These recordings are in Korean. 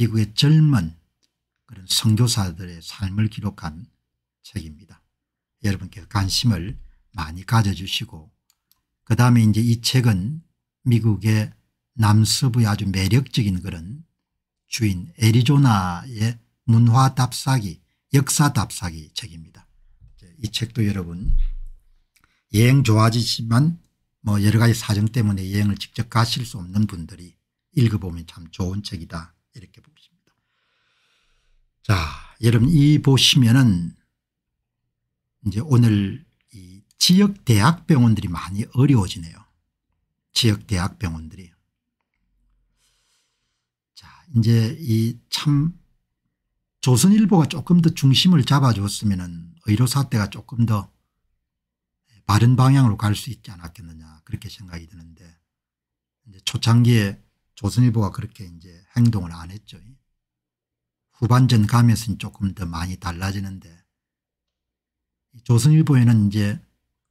미국의 젊은 그런 선교사들의 삶을 기록한 책입니다. 여러분께 관심을 많이 가져주시고 그 다음에 이제 이 책은 미국의 남서부의 아주 매력적인 그런 주인 애리조나의 문화 답사기 역사 답사기 책입니다. 이 책도 여러분 여행 좋아지지만 뭐 여러 가지 사정 때문에 여행을 직접 가실 수 없는 분들이 읽어보면 참 좋은 책이다 이렇게 보십니다. 자, 여러분 이 보시면은 이제 오늘 이 지역 대학병원들이 많이 어려워지네요. 지역 대학병원들이. 자, 이제 이 참 조선일보가 조금 더 중심을 잡아줬으면은 의료사태가 조금 더 바른 방향으로 갈 수 있지 않았겠느냐 그렇게 생각이 드는데 이제 초창기에 조선일보가 그렇게 이제 행동을 안 했죠. 후반전 가면서 조금 더 많이 달라지는데 조선일보에는 이제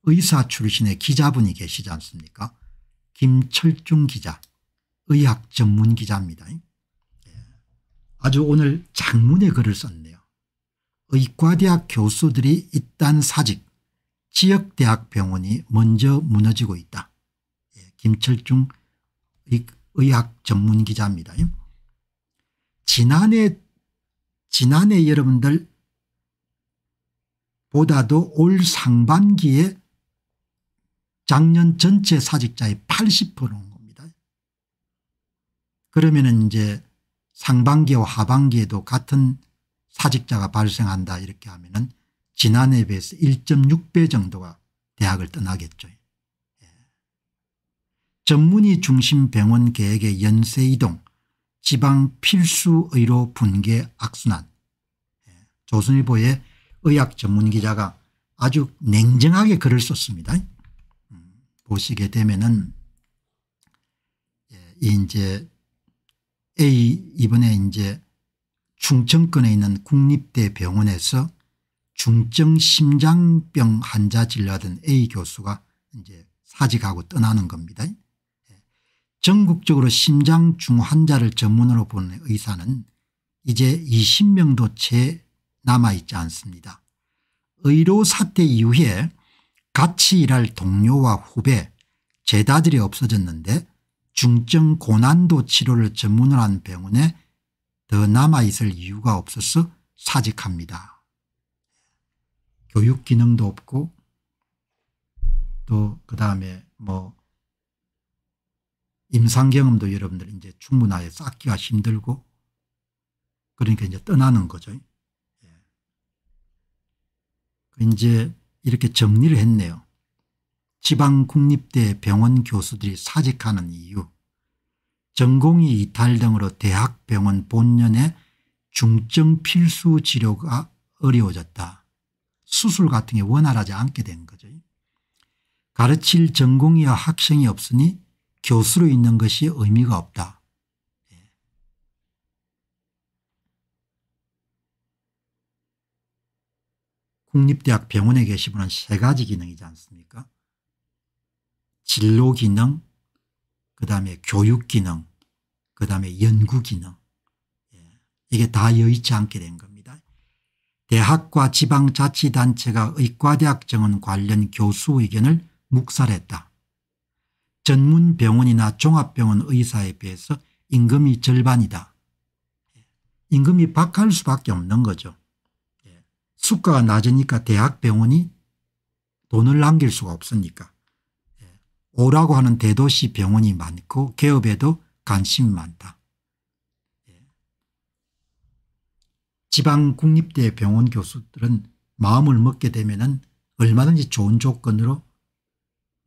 의사 출신의 기자분이 계시지 않습니까? 김철중 기자, 의학 전문 기자입니다. 예. 아주 오늘 장문의 글을 썼네요. 의과대학 교수들이 있단 사직, 지역대학병원이 먼저 무너지고 있다. 예, 김철중 의학 전문 기자입니다. 지난해 지난해 여러분들 보다도 올 상반기에 작년 전체 사직자의 80%인 겁니다. 그러면은 이제 상반기와 하반기에도 같은 사직자가 발생한다 이렇게 하면은 지난해에 비해서 1.6배 정도가 대학을 떠나겠죠. 전문의 중심 병원 계획의 연쇄 이동, 지방 필수 의료 분계 악순환. 예, 조선일보의 의학 전문 기자가 아주 냉정하게 글을 썼습니다. 음, 보시게 되면은 예, 이제 A 이번에 이제 충청권에 있는 국립대 병원에서 중증 심장병 환자 진료하던 A 교수가 이제 사직하고 떠나는 겁니다. 전국적으로 심장 중환자를 전문으로 보는 의사는 이제 20명도 채 남아있지 않습니다. 의료 사태 이후에 같이 일할 동료와 후배, 제자들이 없어졌는데 중증 고난도 치료를 전문으로 한 병원에 더 남아있을 이유가 없어서 사직합니다. 교육 기능도 없고 또 그다음에 뭐 임상 경험도 여러분들 이제 충분하게 쌓기가 힘들고 그러니까 이제 떠나는 거죠. 예. 그 이제 이렇게 정리를 했네요. 지방국립대 병원 교수들이 사직하는 이유 전공이 이탈 등으로 대학병원 본연의 중증 필수 치료가 어려워졌다. 수술 같은 게 원활하지 않게 된 거죠. 가르칠 전공이야 학생이 없으니 교수로 있는 것이 의미가 없다. 국립대학 병원에 계시면 세 가지 기능이지 않습니까? 진로 기능, 그 다음에 교육 기능, 그 다음에 연구 기능. 예, 이게 다 여의치 않게 된 겁니다. 대학과 지방자치단체가 의과대학 정원 관련 교수 의견을 묵살했다. 전문 병원이나 종합병원 의사에 비해서 임금이 절반이다. 예. 임금이 박할 수밖에 없는 거죠. 예. 수가가 낮으니까 대학병원이 돈을 남길 수가 없으니까. 예. 오라고 하는 대도시 병원이 많고 개업에도 관심이 많다. 지방 국립대 병원 교수들은 마음을 먹게 되면 얼마든지 좋은 조건으로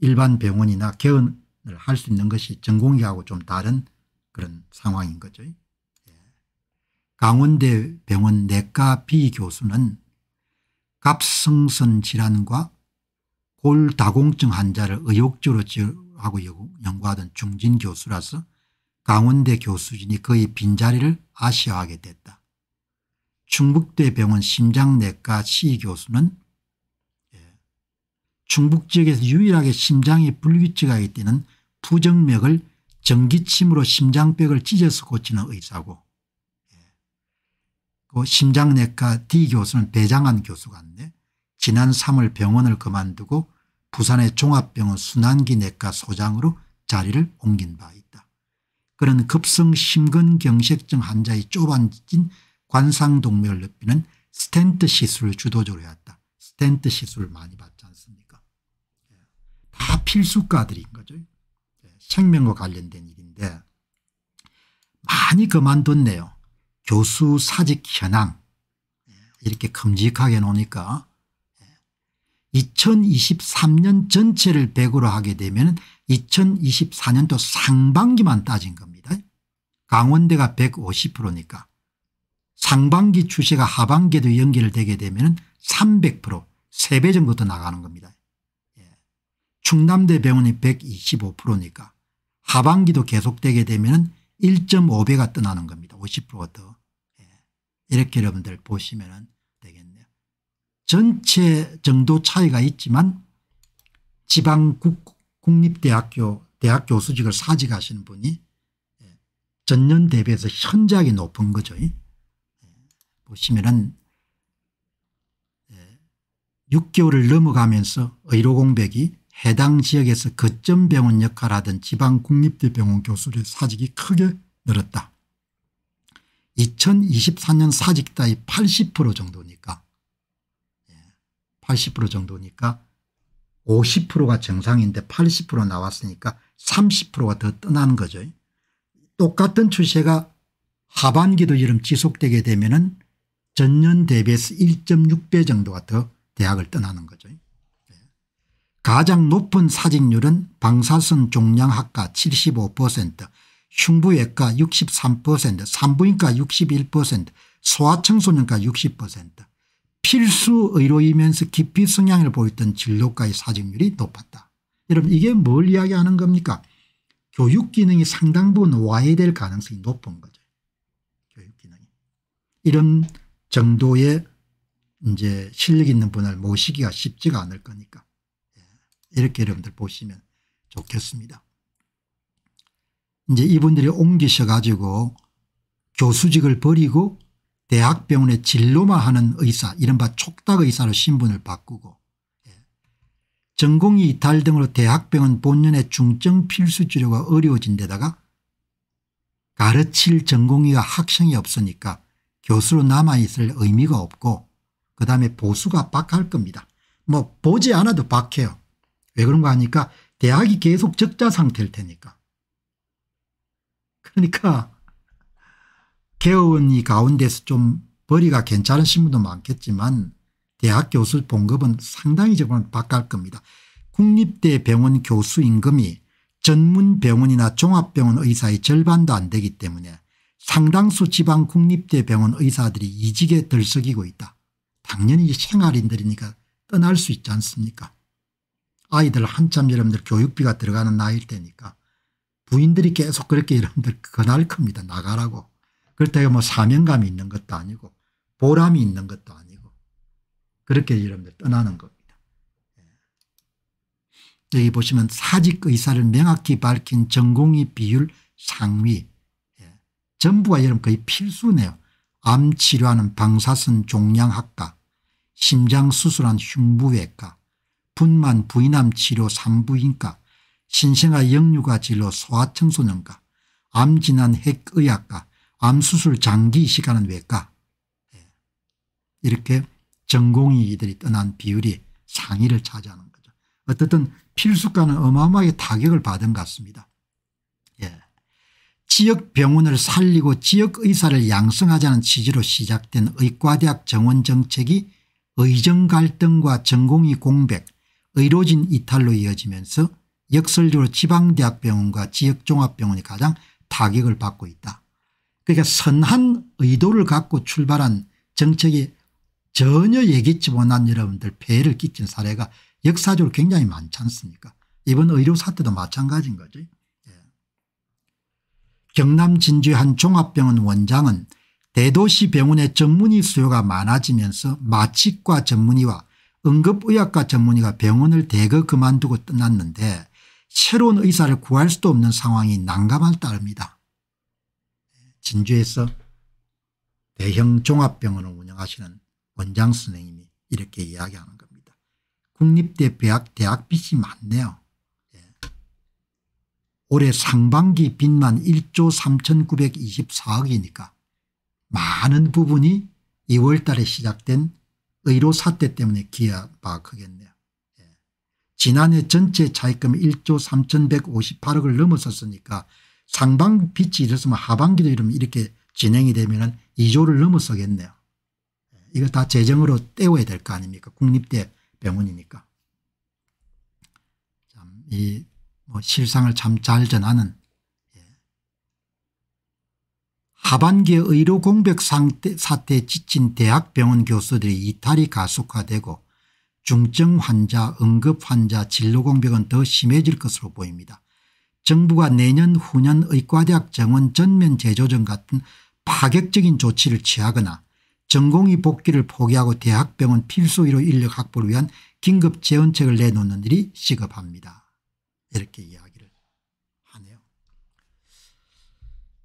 일반 병원이나 개원, 할수 있는 것이 전공이하고좀 다른 그런 상황인 거죠. 예. 강원대 병원 내과 비 교수는 갑성선 질환과 골다공증 환자를 의욕적으로 치료하고 연구하던 중진 교수라서 강원대 교수진이 거의 빈자리를 아쉬워하게 됐다. 충북대 병원 심장내과 시 교수는 예, 충북 지역에서 유일하게 심장이 불규칙하게 뛰는 부정맥을 전기침으로 심장벽을 찢어서 고치는 의사고 예. 그 심장내과 D 교수는 배장한 교수 가 같네. 지난 3월 병원을 그만두고 부산의 종합병원 순환기 내과 소장으로 자리를 옮긴 바 있다. 그는 급성 심근경색증 환자의 좁아진 관상동맥을 넓히는 스탠트 시술을 주도적으로 해왔다. 스탠트 시술을 많이 받지 않습니까? 예. 다 필수과들이 생명과 관련된 일인데 많이 그만뒀네요. 교수 사직 현황 예, 이렇게 큼직하게 놓으니까 2023년 예. 전체를 100으로 하게 되면 2024년도 상반기만 따진 겁니다. 강원대가 150%니까 상반기 추세가 하반기에도 연결되게 되면 300% 3배 정도 더 나가는 겁니다. 예. 충남대 병원이 125%니까 하반기도 계속되게 되면 1.5배가 떠나는 겁니다. 50%가 더. 예. 이렇게 여러분들 보시면 되겠네요. 전체 정도 차이가 있지만 지방 국립대학교 대학 교수직을 사직하신 분이 예. 전년 대비해서 현저하게 높은 거죠. 예. 보시면은 6개월을 예, 넘어가면서 의료공백이 해당 지역에서 거점 병원 역할을 하던 지방 국립대 병원 교수들의 사직이 크게 늘었다. 2024년 사직 따위 80% 정도니까 80% 예, 정도니까 50%가 정상인데 80% 나왔으니까 30%가 더 떠난 거죠. 똑같은 추세가 하반기도 이름 지속되게 되면 은 전년 대비해서 1.6배 정도가 더 대학을 떠나는 거죠. 가장 높은 사직률은 방사선 종양학과 75% 흉부외과 63% 산부인과 61% 소아청소년과 60% 필수 의료이면서 깊이 성향을 보였던 진료과의 사직률이 높았다. 여러분 이게 뭘 이야기하는 겁니까 교육 기능이 상당 부분 와해될 가능성이 높은 거죠. 교육 기능이. 이런 정도의 이제 실력 있는 분을 모시기가 쉽지가 않을 거니까. 이렇게 여러분들 보시면 좋겠습니다. 이제 이분들이 옮기셔 가지고 교수직을 버리고 대학병원의 진로만 하는 의사 이른바 촉탁의사로 신분을 바꾸고 예. 전공이 이탈 등으로 대학병원 본연의 중증 필수 치료가 어려워진 데다가 가르칠 전공의가 학생이 없으니까 교수로 남아있을 의미가 없고 그다음에 보수가 박할 겁니다. 뭐 보지 않아도 박해요. 왜 그런 거 아니까 대학이 계속 적자 상태일 테니까. 그러니까 개원이 가운데서 좀 벌이가 괜찮으신 분도 많겠지만 대학 교수 봉급은 상당히 적으로 바뀔 겁니다. 국립대 병원 교수 임금이 전문 병원이나 종합병원 의사의 절반도 안 되기 때문에 상당수 지방 국립대 병원 의사들이 이직에 들썩이고 있다. 당연히 생활인들이니까 떠날 수 있지 않습니까 아이들 한참 여러분들 교육비가 들어가는 나이일 때니까 부인들이 계속 그렇게 여러분들 그날 큽니다. 나가라고. 그렇다고 뭐 사명감이 있는 것도 아니고 보람이 있는 것도 아니고 그렇게 여러분들 떠나는 겁니다. 예. 여기 보시면 사직 의사를 명확히 밝힌 전공의 비율 상위 예. 전부가 여러분 거의 필수네요. 암 치료하는 방사선 종양학과 심장수술한 흉부외과 분만 부인암 치료 산부인과 신생아 영유아 진료 소아청소년과 암진환 핵의학과 암수술 장기 시간은 외과 예. 이렇게 전공의 이들이 떠난 비율이 상위를 차지하는 거죠. 어쨌든 필수과는 어마어마하게 타격을 받은 것 같습니다. 예. 지역 병원을 살리고 지역 의사를 양성하자는 취지로 시작된 의과대학 정원 정책이 의정 갈등과 전공의 공백 의료진 이탈로 이어지면서 역설적으로 지방대학병원과 지역종합병원이 가장 타격을 받고 있다. 그러니까 선한 의도를 갖고 출발한 정책이 전혀 예기치 못한 여러분들 폐해를 끼친 사례가 역사적으로 굉장히 많지 않습니까 이번 의료 사태도 마찬가지인 거죠. 예. 경남 진주의 한 종합병원 원장은 대도시 병원의 전문의 수요가 많아지면서 마취과 전문의와 응급의학과 전문의가 병원을 대거 그만두고 떠났는데 새로운 의사를 구할 수도 없는 상황이 난감할 따름이다. 진주에서 대형 종합병원을 운영하시는 원장 선생님이 이렇게 이야기하는 겁니다. 국립대 대학, 대학 빚이 많네요. 예. 올해 상반기 빚만 1조 3924억이니까 많은 부분이 2월 달에 시작된 의료 사태 때문에 기아가 크겠네요. 예. 지난해 전체 차입금 1조 3158억을 넘어섰으니까 상방 빛이 이랬으면 하반기도 이러면 이렇게 진행이 되면 2조를 넘어서겠네요. 예. 이거 다 재정으로 떼워야 될 거 아닙니까 국립대 병원이니까. 참이뭐 실상을 참 잘 전하는 하반기에 의료 공백 사태에 지친 대학병원 교수들이 이탈이 가속화되고 중증 환자 응급 환자 진료 공백은 더 심해질 것으로 보입니다. 정부가 내년 후년 의과대학 정원 전면 재조정 같은 파격적인 조치를 취하거나 전공의 복귀를 포기하고 대학병원 필수의료 인력 확보를 위한 긴급 재원책을 내놓는 일이 시급합니다. 이렇게 이야기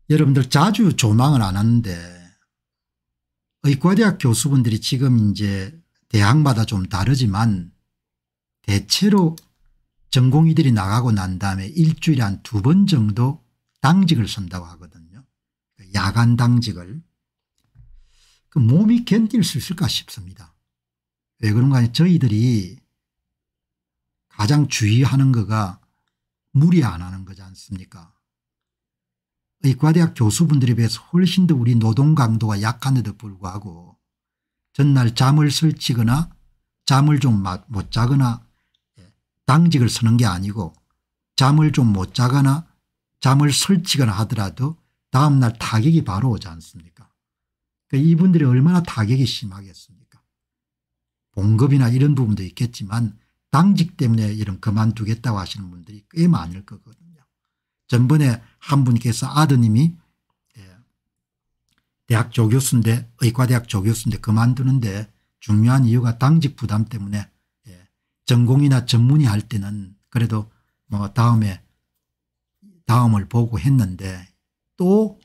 여러분들 자주 조망을 안 하는데 의과대학 교수분들이 지금 이제 대학마다 좀 다르지만 대체로 전공의들이 나가고 난 다음에 일주일에 한 두 번 정도 당직을 쓴다고 하거든요. 그러니까 야간 당직을. 그 몸이 견딜 수 있을까 싶습니다. 왜 그런가 하면 저희들이 가장 주의하는 거가 무리 안 하는 거지 않습니까 의과대학 교수분들에 비해서 훨씬 더 우리 노동 강도가 약한데도 불구하고 전날 잠을 설치거나 잠을 좀 못 자거나 예, 당직을 서는 게 아니고 잠을 좀 못 자거나 잠을 설치거나 하더라도 다음날 타격이 바로 오지 않습니까 그러니까 이분들이 얼마나 타격이 심하겠습니까 봉급이나 이런 부분도 있겠지만 당직 때문에 이런 그만두겠다고 하시는 분들이 꽤 많을 거거든요. 전번에 한 분께서 아드님이 예, 대학 조교수인데 의과대학 조교수인데 그만두는데 중요한 이유가 당직 부담 때문에 예, 전공이나 전문의할 때는 그래도 뭐 다음에 다음을 보고 했는데 또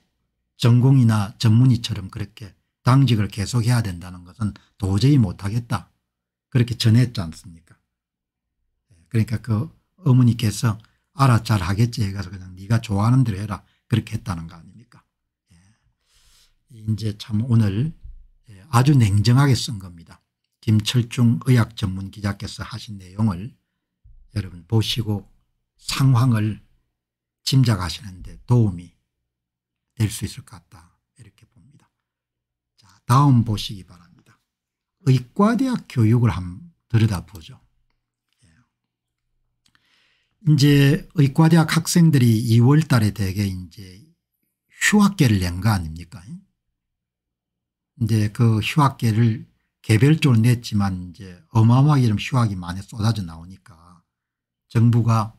전공이나 전문의처럼 그렇게 당직을 계속해야 된다는 것은 도저히 못하겠다. 그렇게 전했지 않습니까 예, 그러니까 그 어머니께서 알아 잘 하겠지 해가지고 그냥 네가 좋아하는 대로 해라 그렇게 했다는 거 아닙니까 예. 이제 참 오늘 예, 아주 냉정하게 쓴 겁니다. 김철중 의학 전문 기자께서 하신 내용을 여러분 보시고 상황을 짐작하시는데 도움이 될 수 있을 것 같다 이렇게 봅니다. 자 다음 보시기 바랍니다. 의과대학 교육을 한번 들여다보죠. 이제 의과대학 학생들이 2월 달에 대개 이제 휴학계를 낸 거 아닙니까? 이제 그 휴학계를 개별적으로 냈지만 이제 어마어마하게 이런 휴학이 많이 쏟아져 나오니까 정부가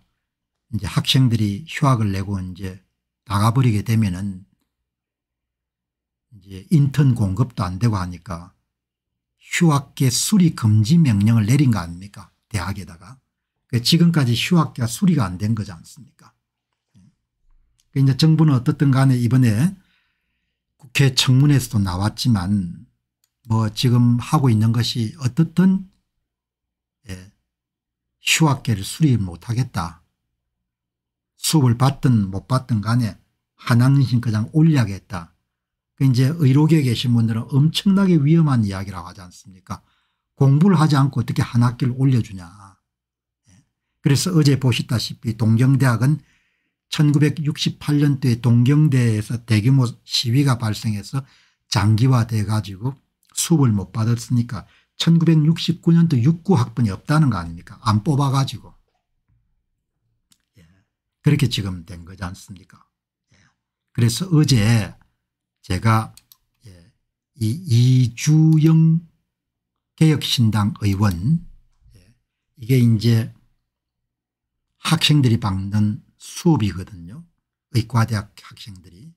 이제 학생들이 휴학을 내고 이제 나가버리게 되면은 이제 인턴 공급도 안 되고 하니까 휴학계 수리 금지 명령을 내린 거 아닙니까? 대학에다가. 그 지금까지 휴학기가 수리가 안 된 거지 않습니까 그 이제 정부는 어떻든 간에 이번에 국회 청문회에서도 나왔지만 뭐 지금 하고 있는 것이 어떻든 예, 휴학계를 수리 못하겠다. 수업을 받든 못 받든 간에 한학년씩 그 올려야겠다. 이제 의료계에 계신 분들은 엄청나게 위험한 이야기라고 하지 않습니까 공부를 하지 않고 어떻게 한 학기를 올려주냐. 그래서 어제 보셨다시피 동경대학은 1968년도에 동경대에서 대규모 시위가 발생해서 장기화돼 가지고 수업을 못 받았으니까 1969년도 6구 학번이 없다는 거 아닙니까 안 뽑아 가지고 예. 그렇게 지금 된 거지 않습니까 예. 그래서 어제 제가 예. 이 이주영 개혁신당 의원 예, 이게 이제 학생들이 받는 수업이거든요. 의과대학 학생들이.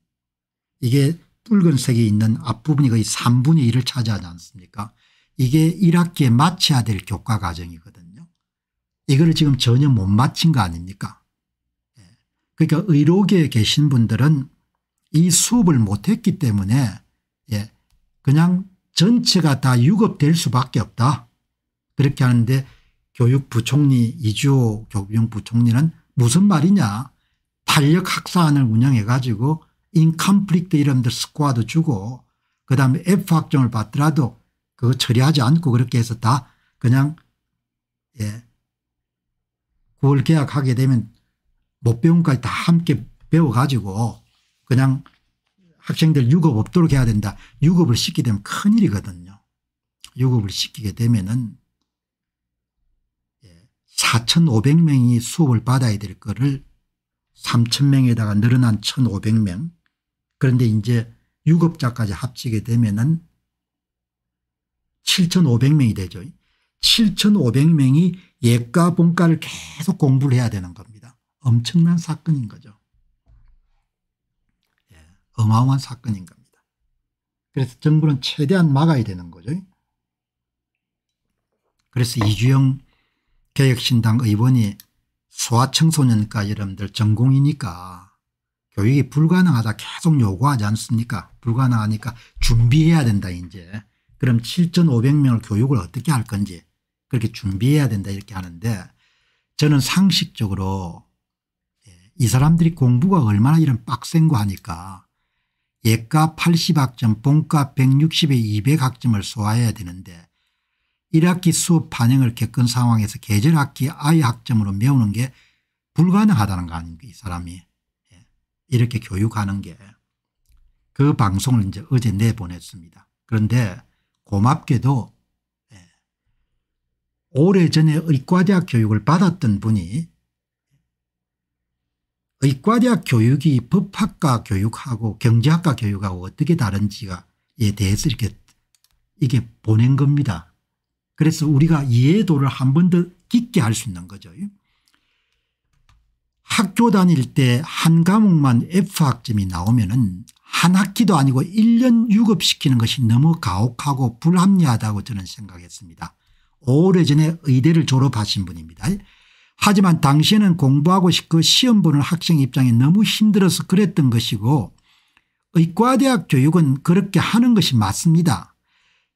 이게 붉은색이 있는 앞부분이 거의 3분의 1을 차지하지 않습니까 이게 1학기에 마쳐야 될 교과 과정이거든요. 이거를 지금 전혀 못 마친 거 아닙니까 예. 그러니까 의료계에 계신 분들은 이 수업을 못했기 때문에 예, 그냥 전체가 다 유급될 수밖에 없다. 그렇게 하는데 교육부총리 이주호 교육부총리는 무슨 말이냐 탄력학사안을 운영해 가지고 인컴플릭트 이름들 스코어도 주고 그다음에 F 확정을 받더라도 그거 처리하지 않고 그렇게 해서 다 그냥 예 9월 계약하게 되면 못 배운 까지 다 함께 배워가지고 그냥 학생들 유급 없도록 해야 된다. 유급을 시키게 되면 큰일이거든요. 유급을 시키게 되면은 4,500명이 수업을 받아야 될 거를 3,000명에다가 늘어난 1,500명 그런데 이제 유급자까지 합치게 되면은 7,500명이 되죠. 7,500명이 예과 본과를 계속 공부를 해야 되는 겁니다. 엄청난 사건인 거죠. 예, 어마어마한 사건인 겁니다. 그래서 정부는 최대한 막아야 되는 거죠. 그래서 이주영 개혁신당 의원이 소아청소년과 여러분들 전공이니까 교육이 불가능하다 계속 요구하지 않습니까 불가능하니까 준비해야 된다 이제 그럼 7,500명을 교육을 어떻게 할 건지 그렇게 준비해야 된다 이렇게 하는데 저는 상식적으로 예, 이 사람들이 공부가 얼마나 이런 빡센 거 하니까 예가 80학점 본가 160에 200학점을 소화해야 되는데 1학기 수업 반영을 겪은 상황에서 계절학기 아이 학점으로 메우는 게 불가능하다는 거 아닙니까 이 사람이 예. 이렇게 교육하는 게 그 방송을 이제 어제 내보냈습니다. 그런데 고맙게도 예. 오래전에 의과대학 교육을 받았던 분이 의과대학 교육이 법학과 교육하고 경제학과 교육하고 어떻게 다른지에 대해서 이렇게 이게 보낸 겁니다. 그래서 우리가 이해도를 한 번 더 깊게 할 수 있는 거죠. 학교 다닐 때 한 과목만 F학점이 나오면은 한 학기도 아니고 1년 유급시키는 것이 너무 가혹하고 불합리하다고 저는 생각했습니다. 오래전에 의대를 졸업하신 분입니다. 하지만 당시에는 공부하고 싶고 그 시험 보는 학생 입장이 너무 힘들어서 그랬던 것이고 의과대학 교육은 그렇게 하는 것이 맞습니다.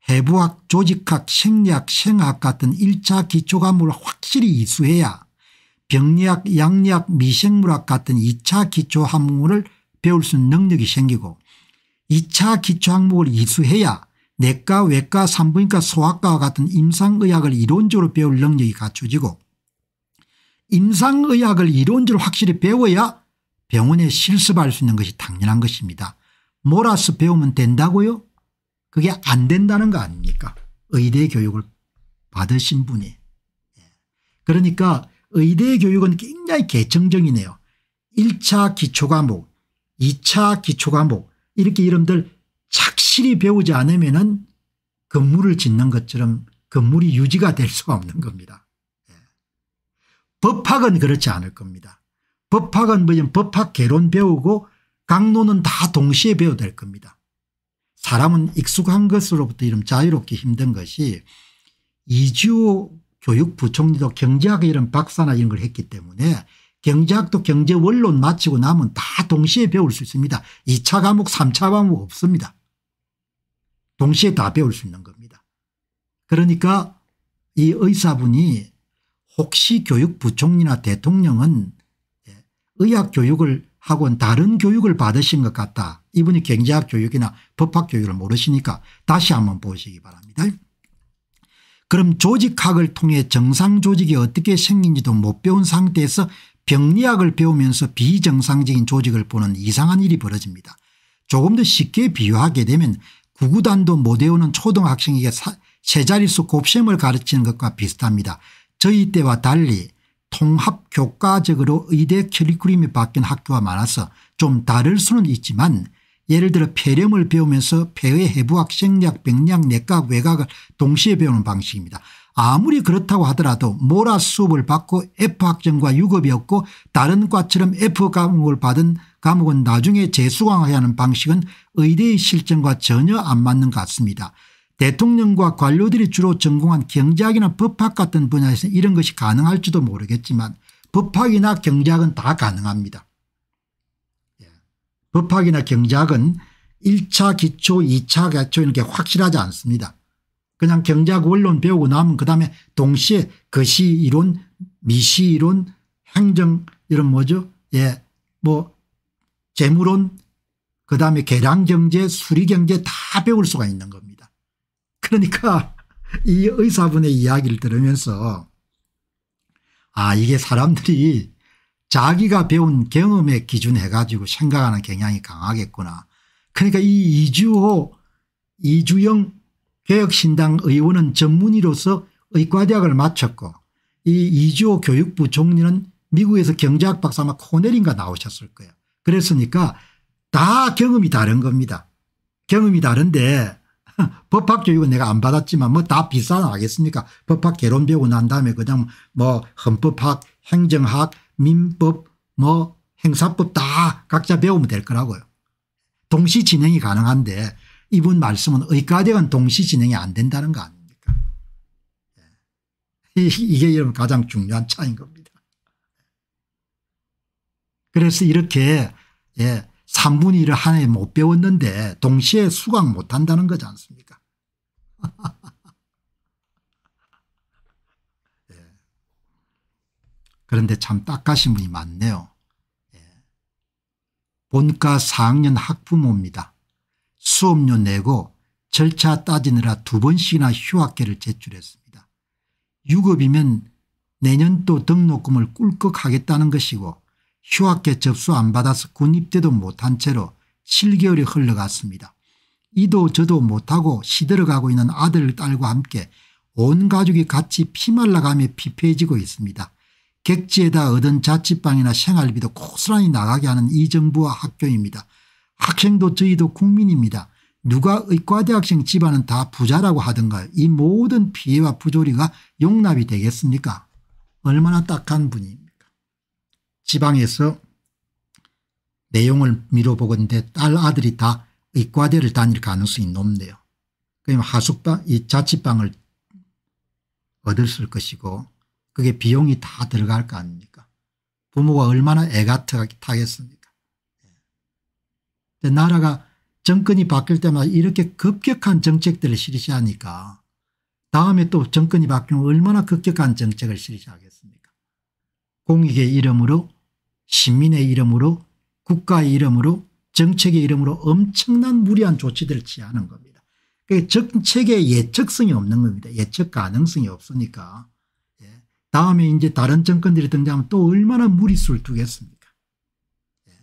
해부학, 조직학, 생리학, 생학 같은 1차 기초과목을 확실히 이수해야 병리학, 양리학, 미생물학 같은 2차 기초 학문을 배울 수 있는 능력이 생기고 2차 기초 학목을 이수해야 내과, 외과, 산부인과, 소아과와 같은 임상의학을 이론적으로 배울 능력이 갖춰지고 임상의학을 이론적으로 확실히 배워야 병원에 실습할 수 있는 것이 당연한 것입니다. 몰아서 배우면 된다고요? 그게 안 된다는 거 아닙니까? 의대 교육을 받으신 분이. 예. 그러니까 의대 교육은 굉장히 개청적이네요. 1차 기초과목, 2차 기초과목 이렇게 이름들 착실히 배우지 않으면 은 건물을 짓는 것처럼 건물이 유지가 될 수가 없는 겁니다. 예. 법학은 그렇지 않을 겁니다. 법학은 뭐냐 법학 개론 배우고 강론은 다 동시에 배워야 될 겁니다. 사람은 익숙한 것으로부터 이런 자유롭게 힘든 것이 이주호 교육부총리도 경제학에 이런 박사나 이런 걸 했기 때문에 경제학도 경제 원론 마치고 나면 다 동시에 배울 수 있습니다. 2차 과목 3차 과목 없습니다. 동시에 다 배울 수 있는 겁니다. 그러니까 이 의사분이 혹시 교육부총리나 대통령은 예, 의학교육을 하고는 다른 교육을 받으신 것 같다 이분이 경제학 교육이나 법학 교육을 모르시니까 다시 한번 보시기 바랍니다. 그럼 조직학을 통해 정상 조직이 어떻게 생긴지도 못 배운 상태에서 병리학을 배우면서 비정상적인 조직을 보는 이상한 일이 벌어집니다. 조금 더 쉽게 비유하게 되면 구구단도 못 외우는 초등학생에게 세 자릿수 곱셈을 가르치는 것과 비슷합니다. 저희 때와 달리 통합 교과적으로 의대 커리큘럼이 바뀐 학교가 많아서 좀 다를 수는 있지만 예를 들어 폐렴을 배우면서 폐의 해부학 생략 병량 내과외곽을 동시에 배우는 방식입니다. 아무리 그렇다고 하더라도 모라 수업을 받고 F학점과 유급이 없고 다른 과처럼 F과목을 받은 과목은 나중에 재수강해야 하는 방식은 의대의 실정과 전혀 안 맞는 것 같습니다. 대통령과 관료들이 주로 전공한 경제학이나 법학 같은 분야에서 이런 것이 가능할지도 모르겠지만 법학이나 경제학은 다 가능합니다. 법학이나 경제학은 1차 기초 2차 기초 이렇게 확실하지 않습니다. 그냥 경제학 원론 배우고 나면 그다음에 동시에 거시이론 미시이론 행정 이런 뭐죠 예뭐재물론 그다음에 계량경제 수리경제 다 배울 수가 있는 겁니다. 그러니까 이 의사분의 이야기를 들으면서 아 이게 사람들이 자기가 배운 경험에 기준해 가지고 생각하는 경향이 강하겠구나. 그러니까 이 이주호 이주영 개혁신당 의원은 전문의로서 의과대학을 마쳤고 이 이주호 교육부 총리는 미국에서 경제학 박사 아마 코넬인가 나오셨을 거예요. 그랬으니까 다 경험이 다른 겁니다. 경험이 다른데 법학 교육은 내가 안 받았지만 뭐 다 비싼 하겠습니까 법학 개론 배우고 난 다음에 그냥 뭐 헌법학 행정학 민법 뭐 행사법 다 각자 배우면 될 거라고요. 동시 진행이 가능한데 이분 말씀은 의과대원 동시 진행이 안 된다는 거 아닙니까 예. 이게 여러분 가장 중요한 차인 겁니다. 그래서 이렇게 예, 3분의 1을 한 해에 못 배웠는데 동시에 수강 못한다는 거지 않습니까 그런데 참 딱하신 분이 많네요. 예. 본과 4학년 학부모입니다. 수업료 내고 절차 따지느라 두 번씩이나 휴학계를 제출했습니다. 유급이면 내년도 등록금을 꿀꺽 하겠다는 것이고 휴학계 접수 안 받아서 군 입대도 못한 채로 7개월이 흘러갔습니다. 이도 저도 못하고 시들어가고 있는 아들 딸과 함께 온 가족이 같이 피말라가며 피폐해지고 있습니다. 객지에다 얻은 자취방이나 생활비도 고스란히 나가게 하는 이 정부와 학교입니다. 학생도 저희도 국민입니다. 누가 의과대학생 집안은 다 부자라고 하던가요 이 모든 피해와 부조리가 용납이 되겠습니까 얼마나 딱한 분입니까 지방에서 내용을 미뤄보건대 딸 아들이 다 의과대를 다닐 가능성이 높네요. 그럼 하숙방 이 자취방을 얻었을 것이고 그게 비용이 다 들어갈 거 아닙니까 부모가 얼마나 애가 타겠습니까 예. 근데 나라가 정권이 바뀔 때마다 이렇게 급격한 정책들을 실시하니까 다음에 또 정권이 바뀌면 얼마나 급격한 정책을 실시하겠습니까 공익의 이름으로 시민의 이름으로 국가의 이름으로 정책의 이름으로 엄청난 무리한 조치들을 취하는 겁니다. 정책의 예측성이 없는 겁니다. 예측 가능성이 없으니까 다음에 이제 다른 정권들이 등장하면 또 얼마나 무리수를 두겠습니까? 예.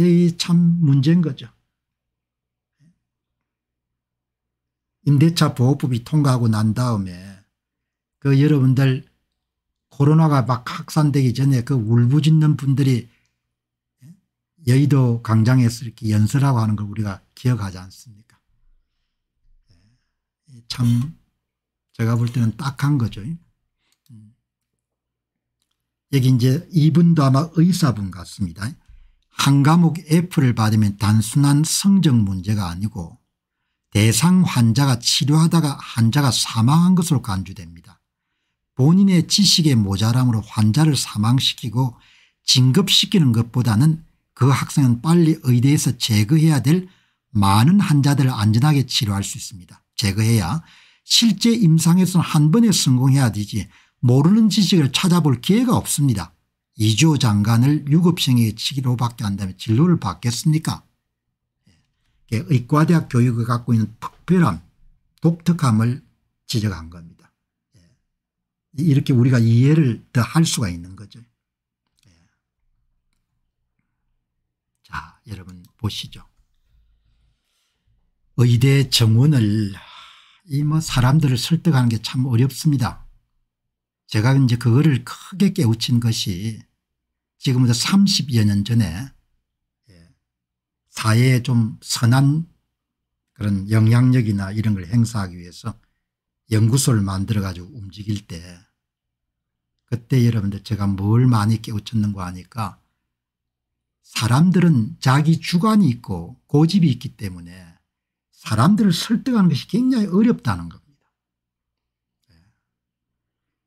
예, 이게 참 문제인 거죠. 임대차 보호법이 통과하고 난 다음에 그 여러분들 코로나가 막 확산되기 전에 그 울부짖는 분들이 여의도 광장에서 이렇게 연설하고 하는 걸 우리가 기억하지 않습니까? 예, 참 제가 볼 때는 딱 한 거죠. 여기 이제 이분도 아마 의사분 같습니다. 한 과목 F를 받으면 단순한 성적 문제가 아니고 대상 환자가 치료하다가 환자가 사망한 것으로 간주됩니다. 본인의 지식의 모자람으로 환자를 사망시키고 진급시키는 것보다는 그 학생은 빨리 의대에서 제거해야 될 많은 환자들을 안전하게 치료할 수 있습니다. 제거해야 실제 임상에서는 한 번에 성공해야 되지 모르는 지식을 찾아볼 기회가 없습니다. 이조 장관을 유급생의 치로밖에 한다면 진로를 받겠습니까 예. 의과대학 교육을 갖고 있는 특별함 독특함을 지적한 겁니다. 예. 이렇게 우리가 이해를 더 할 수가 있는 거죠. 예. 자 여러분 보시죠. 의대 정원을 이뭐 사람들을 설득하는 게 참 어렵습니다. 제가 이제 그거를 크게 깨우친 것이 지금부터 30여 년 전에 예, 사회에 좀 선한 그런 영향력이나 이런 걸 행사하기 위해서 연구소를 만들어 가지고 움직일 때 그때 여러분들 제가 뭘 많이 깨우쳤는가 하니까 사람들은 자기 주관이 있고 고집이 있기 때문에 사람들을 설득하는 것이 굉장히 어렵다는 겁니다.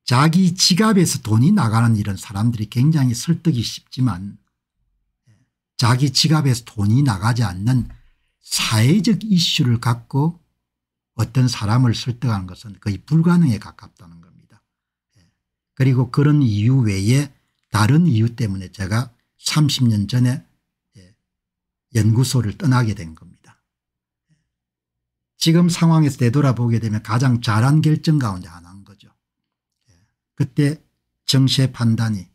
자기 지갑에서 돈이 나가는 일은 사람들이 굉장히 설득이 쉽지만 자기 지갑에서 돈이 나가지 않는 사회적 이슈를 갖고 어떤 사람을 설득하는 것은 거의 불가능에 가깝다는 겁니다. 그리고 그런 이유 외에 다른 이유 때문에 제가 30년 전에 연구소를 떠나게 된 겁니다. 지금 상황에서 되돌아보게 되면 가장 잘한 결정 가운데 하나인 거죠. 예. 그때 정시의 판단이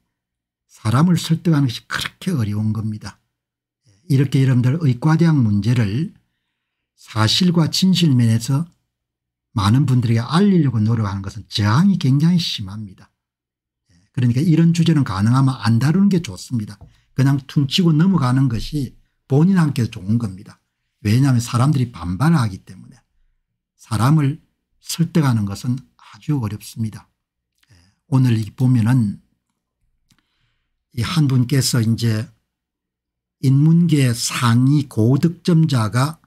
사람을 설득하는 것이 그렇게 어려운 겁니다. 예. 이렇게 여러분들 의과대학 문제를 사실과 진실면에서 많은 분들에게 알리려고 노력하는 것은 저항이 굉장히 심합니다. 예. 그러니까 이런 주제는 가능하면 안 다루는 게 좋습니다. 그냥 퉁치고 넘어가는 것이 본인한테 좋은 겁니다. 왜냐하면 사람들이 반발하기 때문에. 사람을 설득하는 것은 아주 어렵습니다. 예, 오늘 보면은 이 한 분께서 이제 인문계 상위 고득점자가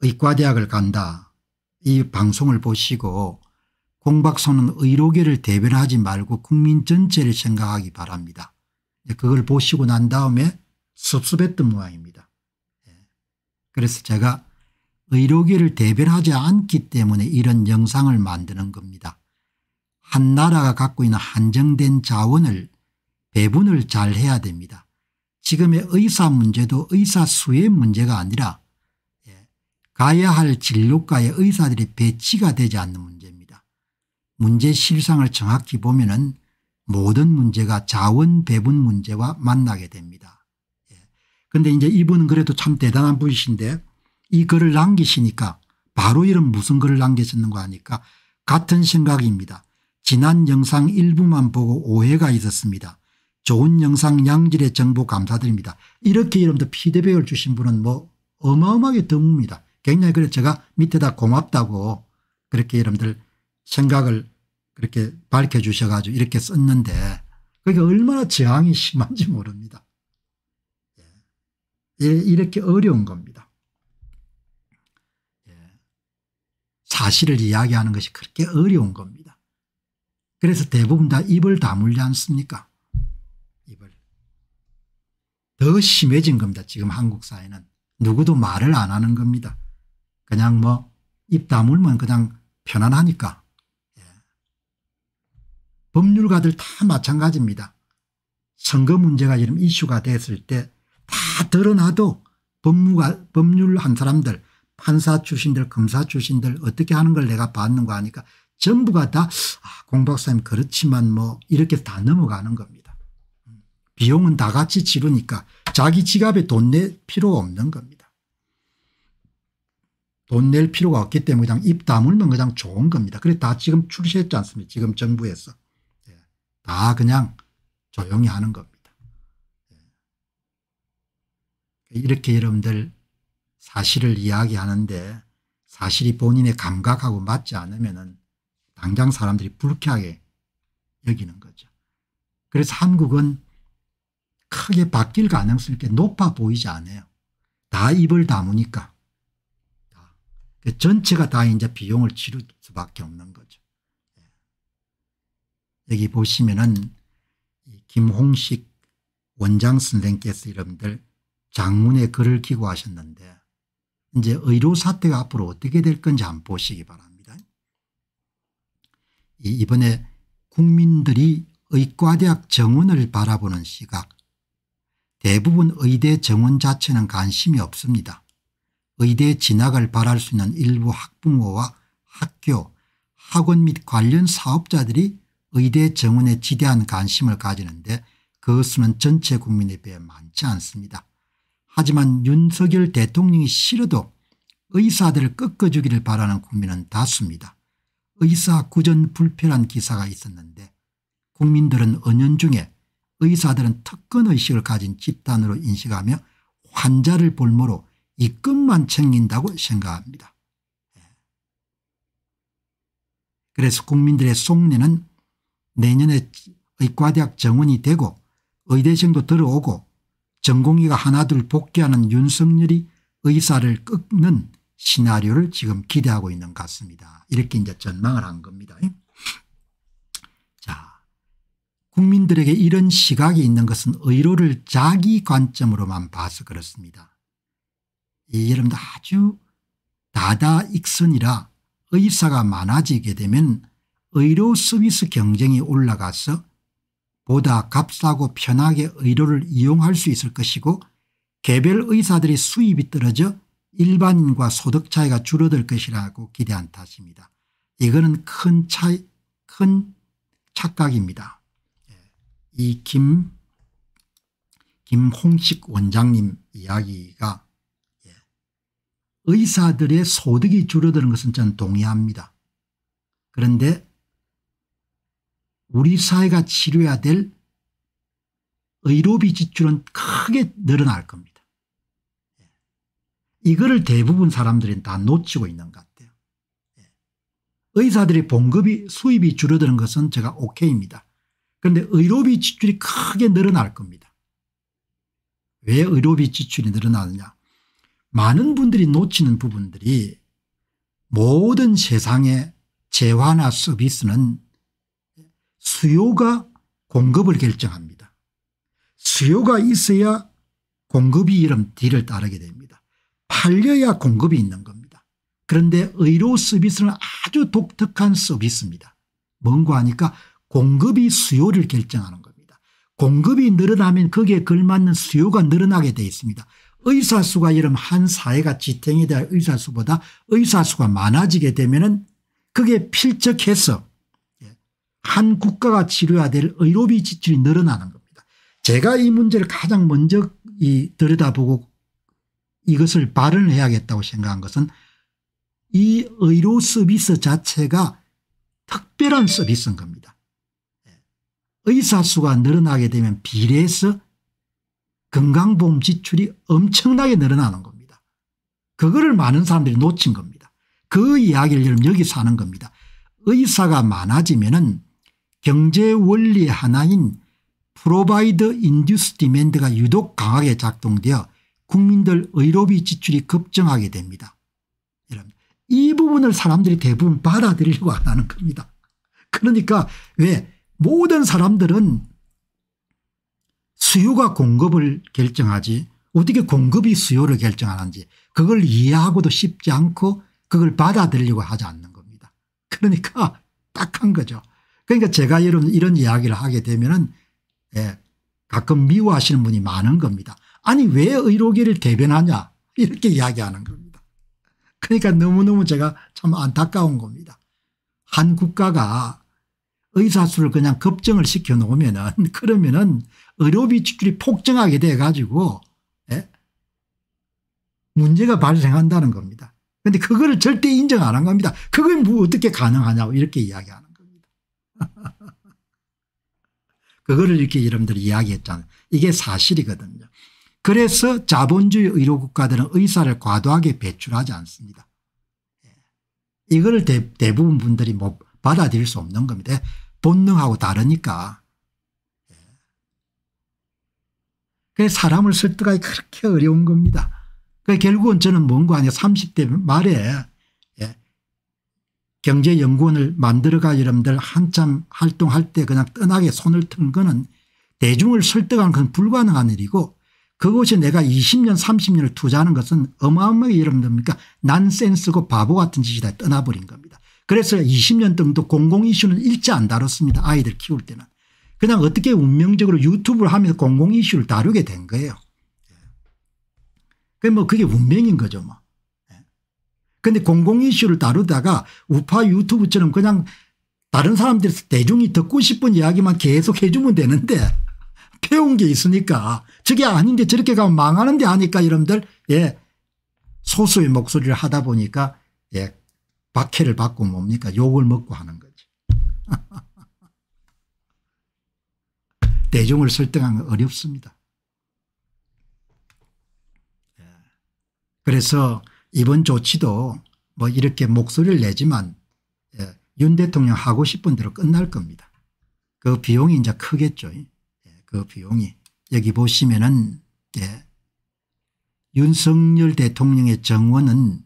의과대학을 간다 이 방송을 보시고 공박사는 의료계를 대변하지 말고 국민 전체를 생각하기 바랍니다. 그걸 보시고 난 다음에 섭섭했던 모양입니다. 예, 그래서 제가 의료계를 대변하지 않기 때문에 이런 영상을 만드는 겁니다. 한 나라가 갖고 있는 한정된 자원을 배분을 잘 해야 됩니다. 지금의 의사 문제도 의사 수의 문제가 아니라 예, 가야 할 진료과의 의사들이 배치가 되지 않는 문제입니다. 문제 실상을 정확히 보면 은 모든 문제가 자원 배분 문제와 만나게 됩니다. 그런데 예. 이제 이분은 그래도 참 대단한 분이신데 이 글을 남기시니까 바로 이런 무슨 글을 남겨셨는거 아니까 같은 생각입니다. 지난 영상 일부만 보고 오해가 있었습니다. 좋은 영상 양질의 정보 감사드립니다. 이렇게 여러분들 피드백을 주신 분은 뭐 어마어마하게 드뭅니다. 굉장히 그래 제가 밑에다 고맙다고 그렇게 여러분들 생각을 그렇게 밝혀주셔 가지고 이렇게 썼는데 그게 그러니까 얼마나 저항이 심한지 모릅니다. 예. 예 이렇게 어려운 겁니다. 사실을 이야기하는 것이 그렇게 어려운 겁니다. 그래서 대부분 다 입을 다물지 않습니까? 입을. 더 심해진 겁니다. 지금 한국 사회는. 누구도 말을 안 하는 겁니다. 그냥 뭐 입 다물면 그냥 편안하니까. 예. 법률가들 다 마찬가지입니다. 선거 문제가 이런 이슈가 됐을 때 다 드러나도 법무가, 법률 한 사람들 판사 출신들 검사 출신들 어떻게 하는 걸 내가 봤는거아니까 전부가 다 아, 공박사님 그렇지만 뭐 이렇게 다 넘어가는 겁니다. 비용은 다 같이 지르니까 자기 지갑에 돈 낼 필요가 없는 겁니다. 돈 낼 필요가 없기 때문에 그냥 입 다물면 그냥 좋은 겁니다. 그래 다 지금 출시했지 않습니까 지금 정부에서. 예. 다 그냥 조용히 하는 겁니다. 예. 이렇게 여러분들 사실을 이야기하는데 사실이 본인의 감각하고 맞지 않으면 당장 사람들이 불쾌하게 여기는 거죠. 그래서 한국은 크게 바뀔 가능성이 높아 보이지 않아요. 다 입을 다무니까. 다. 그 전체가 다 이제 비용을 치를 수밖에 없는 거죠. 예. 여기 보시면은 김홍식 원장 선생께서 여러분들 장문의 글을 기고하셨는데 이제 의료 사태가 앞으로 어떻게 될 건지 한번 보시기 바랍니다. 이번에 국민들이 의과대학 정원을 바라보는 시각 대부분 의대 정원 자체는 관심이 없습니다. 의대 진학을 바랄 수 있는 일부 학부모와 학교, 학원 및 관련 사업자들이 의대 정원에 지대한 관심을 가지는데 그것은 전체 국민에 비해 많지 않습니다. 하지만 윤석열 대통령이 싫어도 의사들을 꺾어주기를 바라는 국민은 다수입니다. 의사 구전 불편한 기사가 있었는데 국민들은 은연중에 의사들은 특권의식을 가진 집단으로 인식하며 환자를 볼모로 이끝만 챙긴다고 생각합니다. 예. 그래서 국민들의 속내는 내년에 의과대학 정원이 되고 의대생도 들어오고 전공의가 하나둘 복귀하는 윤석열이 의사를 꺾는 시나리오를 지금 기대하고 있는 것 같습니다. 이렇게 이제 전망을 한 겁니다. 자, 국민들에게 이런 시각이 있는 것은 의료를 자기 관점으로만 봐서 그렇습니다. 이 여러분들 아주 다다익선이라 의사가 많아지게 되면 의료 서비스 경쟁이 올라가서 보다 값싸고 편하게 의료를 이용할 수 있을 것이고 개별 의사들의 수입이 떨어져 일반인과 소득 차이가 줄어들 것이라고 기대한 탓입니다. 이거는 큰 차이 큰 착각입니다. 예, 이김 김홍식 원장님 이야기가 예, 의사들의 소득이 줄어드는 것은 저는 동의합니다. 그런데 우리 사회가 치료해야 될 의료비 지출은 크게 늘어날 겁니다. 예. 이거를 대부분 사람들은 다 놓치고 있는 것 같아요. 예. 의사들의 봉급이 수입이 줄어드는 것은 제가 오케이입니다. 그런데 의료비 지출이 크게 늘어날 겁니다. 왜 의료비 지출이 늘어나느냐. 많은 분들이 놓치는 부분들이 모든 세상의 재화나 서비스는 수요가 공급을 결정합니다. 수요가 있어야 공급이 이름 뒤를 따르게 됩니다. 팔려야 공급이 있는 겁니다. 그런데 의료 서비스는 아주 독특한 서비스입니다. 뭔가 하니까 공급이 수요를 결정하는 겁니다. 공급이 늘어나면 거기에 걸맞는 수요가 늘어나게 되어 있습니다. 의사 수가 이름 한 사회가 지탱에 대한 의사 수보다 의사 수가 많아지게 되면 은 그게 필적해서 한 국가가 치료해야 될 의료비 지출이 늘어나는 겁니다. 제가 이 문제를 가장 먼저 이 들여다보고 이것을 발언해야겠다고 생각한 것은 이 의료 서비스 자체가 특별한 서비스인 겁니다. 의사 수가 늘어나게 되면 비례해서 건강보험 지출이 엄청나게 늘어나는 겁니다. 그거를 많은 사람들이 놓친 겁니다. 그 이야기를 여기서 하는 겁니다. 의사가 많아지면 은 경제 원리 의 하나인 프로바이드 인듀스 디맨드가 유독 강하게 작동되어 국민들 의료비 지출이 급증하게 됩니다. 이 부분을 사람들이 대부분 받아들이려고 안 하는 겁니다. 그러니까 왜 모든 사람들은 수요가 공급을 결정하지 어떻게 공급이 수요를 결정하는지 그걸 이해하고도 쉽지 않고 그걸 받아들이려고 하지 않는 겁니다. 그러니까 딱 한 거죠. 그러니까 제가 여러 이런 이야기를 하게 되면은 예, 가끔 미워하시는 분이 많은 겁니다. 아니 왜 의료계를 대변하냐 이렇게 이야기하는 겁니다. 그러니까 너무너무 제가 참 안타까운 겁니다. 한 국가가 의사수를 그냥 급증을 시켜놓으면 은 그러면 은의료비축률이 폭증하게 돼 가지고 예? 문제가 발생한다는 겁니다. 그런데 그거를 절대 인정 안 한 겁니다. 그게 뭐 어떻게 가능하냐고 이렇게 이야기하는 그거를 이렇게 여러분들이 이야기했잖아요. 이게 사실이거든요. 그래서 자본주의 의료국가들은 의사를 과도하게 배출하지 않습니다. 예. 이걸 대, 부분 분들이 뭐 받아들일 수 없는 겁니다. 본능하고 다르니까. 그 사람을 설득하기 그렇게 어려운 겁니다. 그 결국은 저는 뭔가 아니야 30대 말에 경제연구원을 만들어가 여러분들 한참 활동할 때 그냥 떠나게 손을 튼 거는 대중을 설득하는 건 불가능한 일이고 그곳에 내가 20년 30년을 투자하는 것은 어마어마하게 여러분들 입니까 난센스고 바보 같은 짓이다 떠나버린 겁니다. 그래서 20년 정도 공공 이슈는 일체 안 다뤘습니다. 아이들 키울 때는. 그냥 어떻게 운명적으로 유튜브를 하면서 공공 이슈를 다루게 된 거예요. 예. 그뭐 그게 운명인 거죠 뭐. 근데 공공 이슈를 다루다가 우파 유튜브처럼 그냥 다른 사람들 대중이 듣고 싶은 이야기만 계속 해주면 되는데 배운 게 있으니까 저게 아닌데 저렇게 가면 망하는데 아니까 여러분들 예 소수의 목소리를 하다 보니까 예 박해를 받고 뭡니까 욕을 먹고 하는 거지 대중을 설득하는건 어렵습니다 예. 그래서 이번 조치도 뭐 이렇게 목소리를 내지만 예, 윤 대통령 하고 싶은 대로 끝날 겁니다. 그 비용이 이제 크겠죠. 예, 그 비용이. 여기 보시면은 예, 윤석열 대통령의 정원은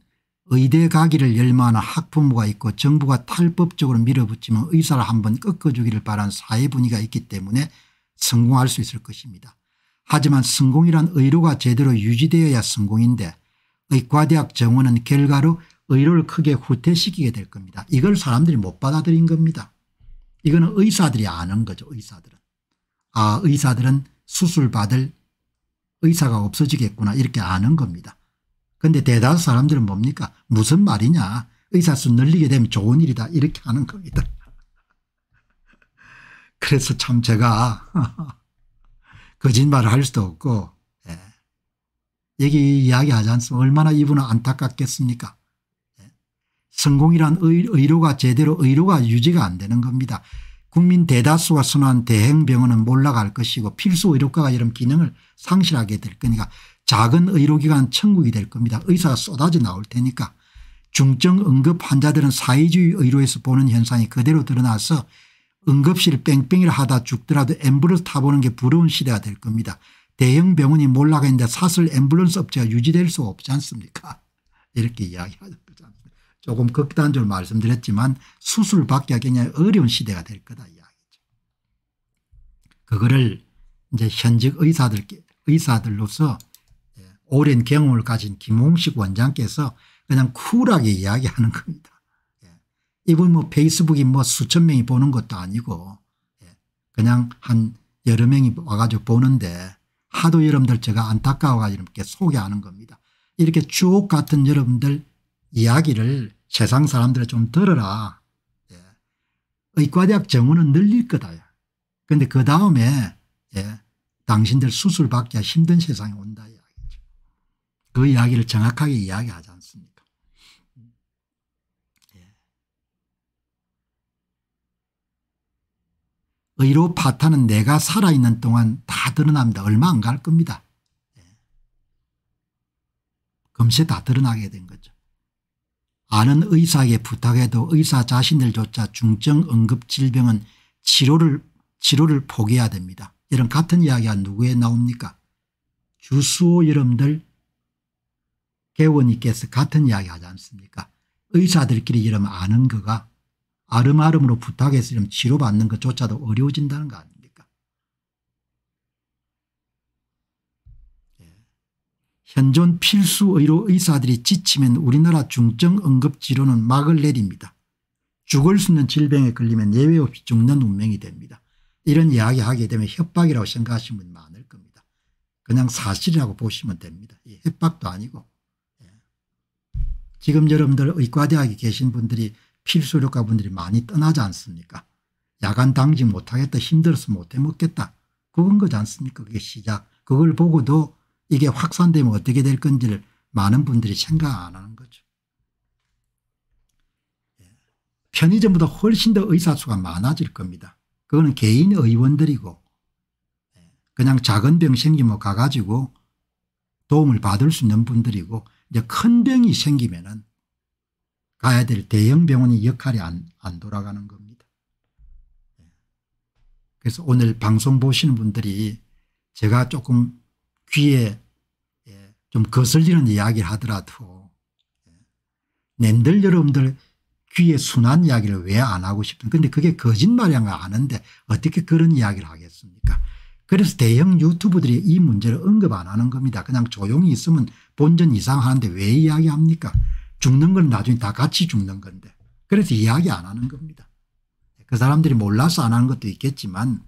의대 가기를 열만한 학부모가 있고 정부가 탈법적으로 밀어붙이면 의사를 한 번 꺾어주기를 바란 사회 분위기가 있기 때문에 성공할 수 있을 것입니다. 하지만 성공이란 의료가 제대로 유지되어야 성공인데 의과대학 정원은 결과로 의료를 크게 후퇴시키게 될 겁니다. 이걸 사람들이 못 받아들인 겁니다. 이거는 의사들이 아는 거죠. 의사들은. 아 의사들은 수술받을 의사가 없어지겠구나 이렇게 아는 겁니다. 그런데 대다수 사람들은 뭡니까 무슨 말이냐 의사수 늘리게 되면 좋은 일이다 이렇게 하는 겁니다. 그래서 참 제가 거짓말을 할 수도 없고 얘기 이야기하지 않습니까 얼마나 이분은 안타깝겠습니까 예. 성공이란 의료가 제대로 의료가 유지가 안 되는 겁니다. 국민 대다수가 선호한 대행병원은 몰라갈 것이고 필수 의료과가 이런 기능을 상실하게 될 거니까 작은 의료기관 천국이 될 겁니다. 의사가 쏟아져 나올 테니까 중증 응급 환자들은 사회주의 의료에서 보는 현상이 그대로 드러나서 응급실 뺑뺑이를 하다 죽더라도 엠브를 타보는 게 부러운 시대가 될 겁니다. 대형 병원이 몰락했는데 사슬 앰뷸런스 업체가 유지될 수 없지 않습니까 이렇게 이야기하는 거죠. 조금 극단적으로 말씀드렸지만 수술밖에 하 굉장히 어려운 시대가 될 거다 이야기죠. 그거를 이제 현직 의사들, 의사들로서 예, 오랜 경험을 가진 김홍식 원장께서 그냥 쿨하게 이야기하는 겁니다. 예, 이분 뭐 페이스북이 뭐 수천 명이 보는 것도 아니고 예, 그냥 한 여러 명이 와가지고 보는데 하도 여러분들 제가 안타까워가 여러분께 소개하는 겁니다. 이렇게 추억 같은 여러분들 이야기를 세상 사람들이 좀 들어라. 예. 의과대학 정원은 늘릴 거다. 그런데 그 다음에 예. 당신들 수술받기가 힘든 세상이 온다 이야기죠. 그 이야기를 정확하게 이야기하자. 의로 파탄은 내가 살아있는 동안 다 드러납니다. 얼마 안 갈 겁니다. 예. 금세 다 드러나게 된 거죠. 아는 의사에게 부탁해도 의사 자신들조차 중증 응급 질병은 치료를 치료를 포기해야 됩니다. 이런 같은 이야기가 누구에 나옵니까? 주수호 여러분들 개원님께서 같은 이야기 하지 않습니까? 의사들끼리 이러면 아는 거가 아름아름으로 부탁했으면 치료받는 것조차도 어려워진다는 거 아닙니까? 예. 현존 필수 의료 의사들이 지치면 우리나라 중증 응급치료는 막을 내립니다. 죽을 수 있는 질병에 걸리면 예외 없이 죽는 운명이 됩니다. 이런 이야기 하게 되면 협박이라고 생각하시는 분이 많을 겁니다. 그냥 사실이라고 보시면 됩니다. 예, 협박도 아니고. 예. 지금 여러분들 의과대학에 계신 분들이 필수료가분들이 많이 떠나지 않습니까 야간 당직 못하겠다 힘들어서 못해 먹겠다 그건 거지 않습니까 그게 시작 그걸 보고도 이게 확산되면 어떻게 될 건지를 많은 분들이 생각 안 하는 거죠 예. 편의점보다 훨씬 더 의사수가 많아질 겁니다 그거는 개인 의원들이고 예. 그냥 작은 병 생기면 가가지고 도움을 받을 수 있는 분들이고 이제 큰 병이 생기면은 가야 될 대형병원이 역할이 안, 안 돌아가는 겁니다. 그래서 오늘 방송 보시는 분들이 제가 조금 귀에 예, 좀 거슬리는 이야기를 하더라도 예, 낸들 여러분들 귀에 순한 이야기를 왜 안 하고 싶은 근데 그게 거짓말이란 아는데 어떻게 그런 이야기를 하겠습니까 그래서 대형 유튜브들이 이 문제를 언급 안 하는 겁니다 그냥 조용히 있으면 본전 이상 하는데 왜 이야기합니까 죽는 건 나중에 다 같이 죽는 건데 그래서 이야기 안 하는 겁니다. 그 사람들이 몰라서 안 하는 것도 있겠지만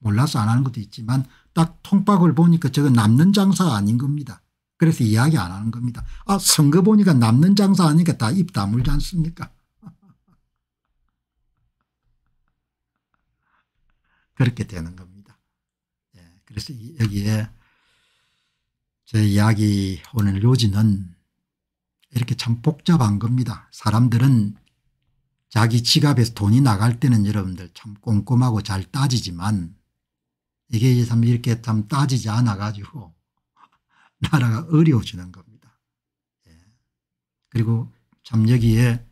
몰라서 안 하는 것도 있지만 딱 통박을 보니까 저건 남는 장사가 아닌 겁니다. 그래서 이야기 안 하는 겁니다. 아 선거 보니까 남는 장사 아니까 다 입 다물지 않습니까? 그렇게 되는 겁니다. 예, 그래서 여기에 제 이야기 오늘 요지는 이렇게 참 복잡한 겁니다. 사람들은 자기 지갑에서 돈이 나갈 때는 여러분들 참 꼼꼼하고 잘 따지지만 이게 참 이렇게 참 따지지 않아 가지고 나라가 어려워지는 겁니다. 예. 그리고 참 여기에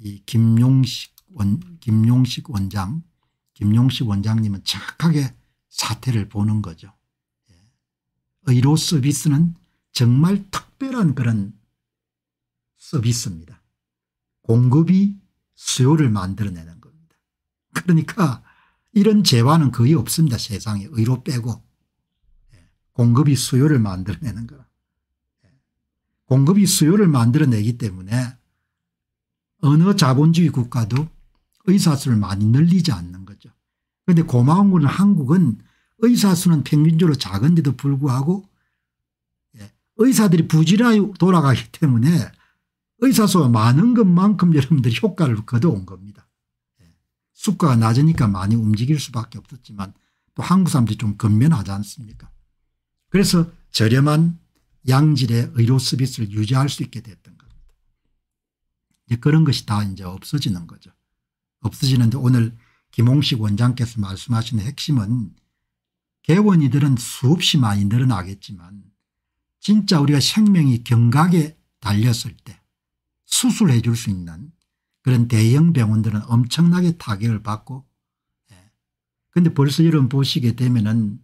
이 김용식 원, 김용식 원장, 김용식 원장님은 착하게 사태를 보는 거죠. 예. 의료 서비스는 정말 특별한 그런 서비스입니다. 공급이 수요를 만들어내는 겁니다. 그러니까 이런 재화는 거의 없습니다. 세상에 의로 빼고 예. 공급이 수요를 만들어내는 거라. 예. 공급이 수요를 만들어내기 때문에 어느 자본주의 국가도 의사수를 많이 늘리지 않는 거죠. 그런데 고마운 건 한국은 의사수는 평균적으로 작은데도 불구하고 예, 의사들이 부지런히 돌아가기 때문에 의사수가 많은 것만큼 여러분들이 효과를 거둬온 겁니다. 예. 수가가 낮으니까 많이 움직일 수밖에 없었지만 또 한국 사람들이 좀 근면하지 않습니까 그래서 저렴한 양질의 의료 서비스를 유지할 수 있게 됐던 겁니다. 이제 그런 것이 다 이제 없어지는 거죠. 없어지는데 오늘 김홍식 원장께서 말씀하시는 핵심은 개원이들은 수없이 많이 늘어나겠지만 진짜 우리가 생명이 경각에 달렸을 때 수술해 줄 수 있는 그런 대형 병원들은 엄청나게 타격을 받고 그런데 예. 벌써 여러분 보시게 되면은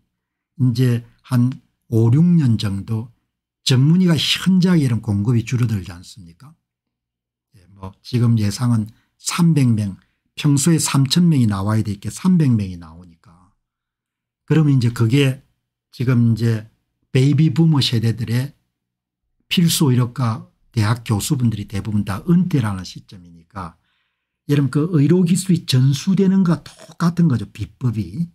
이제 한 5, 6년 정도 전문의가 현저하게 이런 공급이 줄어들지 않습니까 예. 뭐 지금 예상은 300명 평소에 3,000명이 나와야 되될게 300명이 나오니까 그러면 이제 그게 지금 이제 베이비 부모 세대들의 필수 의료과 대학 교수분들이 대부분 다은퇴라는 시점이니까 여러분 그 의료기술이 전수되는 것과 똑같은 거죠. 비법이.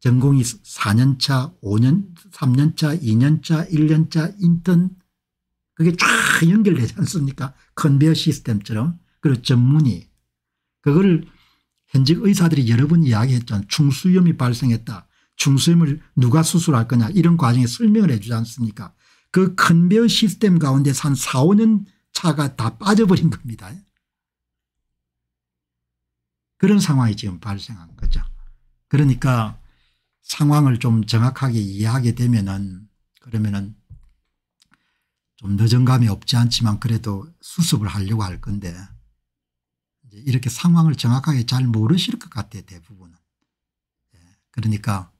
전공이 4년차 5년 3년차 2년차 1년차 인턴 그게 쫙 연결되지 않습니까 컨베어 시스템처럼 그리고 전문의 그거 현직 의사들이 여러 번 이야기했잖아요. 충수염이 발생했다. 충수염을 누가 수술할 거냐 이런 과정에 설명을 해 주지 않습니까 그큰베어 시스템 가운데서 한 4, 5년 차가 다 빠져버린 겁니다. 그런 상황이 지금 발생한 거죠. 그러니까 상황을 좀 정확하게 이해하게 되면은 그러면은 좀 늦은 감이 없지 않지만 그래도 수습을 하려고 할 건데 이렇게 상황을 정확하게 잘 모르실 것 같아요 대부분은. 예, 그러니까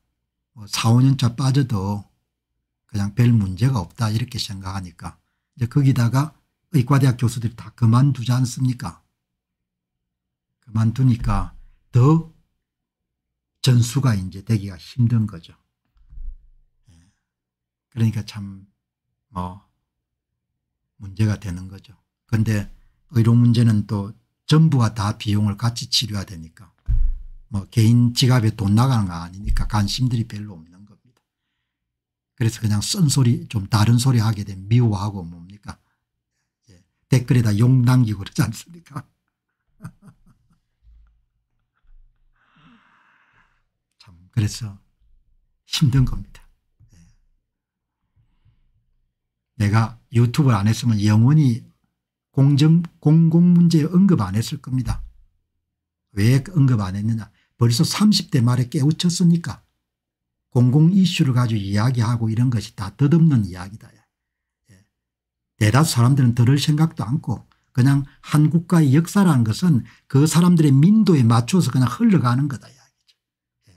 뭐 4, 5년차 빠져도 그냥 별 문제가 없다 이렇게 생각하니까 이제 거기다가 의과대학 교수들이 다 그만두지 않습니까 그만두니까 더 전수가 이제 되기가 힘든 거죠. 예. 그러니까 참뭐 문제가 되는 거죠. 그런데 의료 문제는 또 전부가 다 비용을 같이 치료해야 되니까 뭐 개인 지갑에 돈 나가는 거 아니니까 관심들이 별로 없는 그래서 그냥 쓴소리 좀 다른 소리 하게 되면 미워하고 뭡니까 예. 댓글에다 욕 남기고 그러지 않습니까 참 그래서 힘든 겁니다 예. 내가 유튜브를 안 했으면 영원히 공정 공공문제 언급 안 했을 겁니다 왜 언급 안 했느냐 벌써 30대 말에 깨우쳤으니까 공공 이슈를 가지고 이야기하고 이런 것이 다 덧없는 이야기다. 예. 대다수 사람들은 들을 생각도 않고 그냥 한 국가의 역사라는 것은 그 사람들의 민도에 맞춰서 그냥 흘러가는 거다. 예.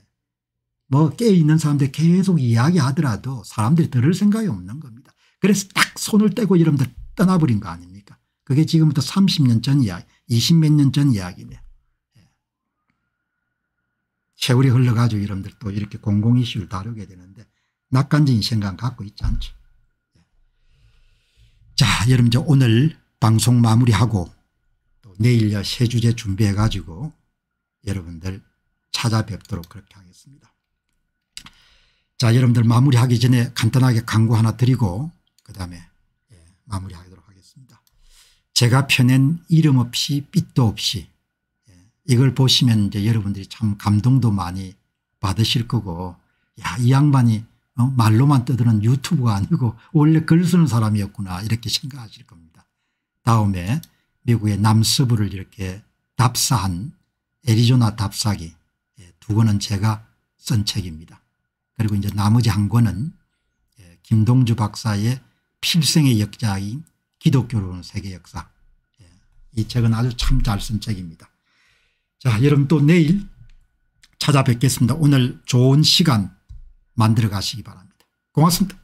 뭐 깨어있는 사람들 계속 이야기하더라도 사람들이 들을 생각이 없는 겁니다. 그래서 딱 손을 떼고 이러면 떠나버린 거 아닙니까 그게 지금부터 30년 전 이야기 20 몇 년 전 이야기네요. 세월이 흘러가지고 여러분들 또 이렇게 공공 이슈를 다루게 되는데 낙관적인 생각 갖고 있지 않죠. 자 여러분 오늘 방송 마무리하고 또 내일 세 주제 준비해 가지고 여러분들 찾아뵙도록 그렇게 하겠습니다. 자 여러분들 마무리하기 전에 간단하게 광고 하나 드리고 그다음에 예, 마무리하도록 하겠습니다. 제가 펴낸 이름 없이 빛도 없이 이걸 보시면 이제 여러분들이 참 감동도 많이 받으실 거고 야이 양반이 어? 말로만 떠드는 유튜브가 아니고 원래 글 쓰는 사람이었구나 이렇게 생각하실 겁니다. 다음에 미국의 남서부를 이렇게 답사한 애리조나 답사기 예, 두 권은 제가 쓴 책입니다. 그리고 이제 나머지 한 권은 예, 김동주 박사의 필생의 역사인 기독교로운 세계 역사 예, 이 책은 아주 참 잘 쓴 책입니다. 자 여러분 또 내일 찾아뵙겠습니다. 오늘 좋은 시간 만들어 가시기 바랍니다. 고맙습니다.